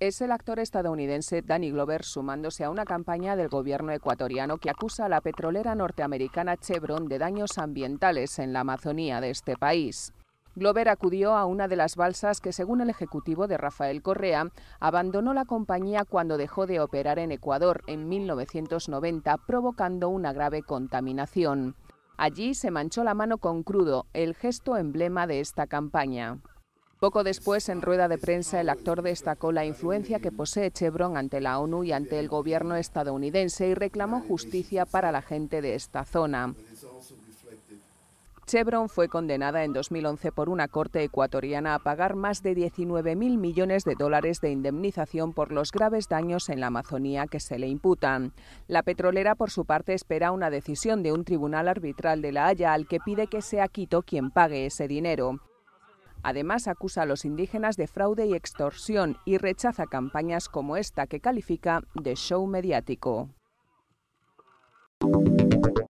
es el actor estadounidense Danny Glover sumándose a una campaña del gobierno ecuatoriano que acusa a la petrolera norteamericana Chevron de daños ambientales en la Amazonía de este país. Glover acudió a una de las balsas que, según el ejecutivo de Rafael Correa, abandonó la compañía cuando dejó de operar en Ecuador en 1990, provocando una grave contaminación. Allí se manchó la mano con crudo, el gesto emblema de esta campaña. Poco después, en rueda de prensa, el actor destacó la influencia que posee Chevron ante la ONU y ante el gobierno estadounidense y reclamó justicia para la gente de esta zona. Chevron fue condenada en 2011 por una corte ecuatoriana a pagar más de 19.000 millones de dólares de indemnización por los graves daños en la Amazonía que se le imputan. La petrolera, por su parte, espera una decisión de un tribunal arbitral de La Haya al que pide que sea Quito quien pague ese dinero. Además, acusa a los indígenas de fraude y extorsión y rechaza campañas como esta que califica de show mediático.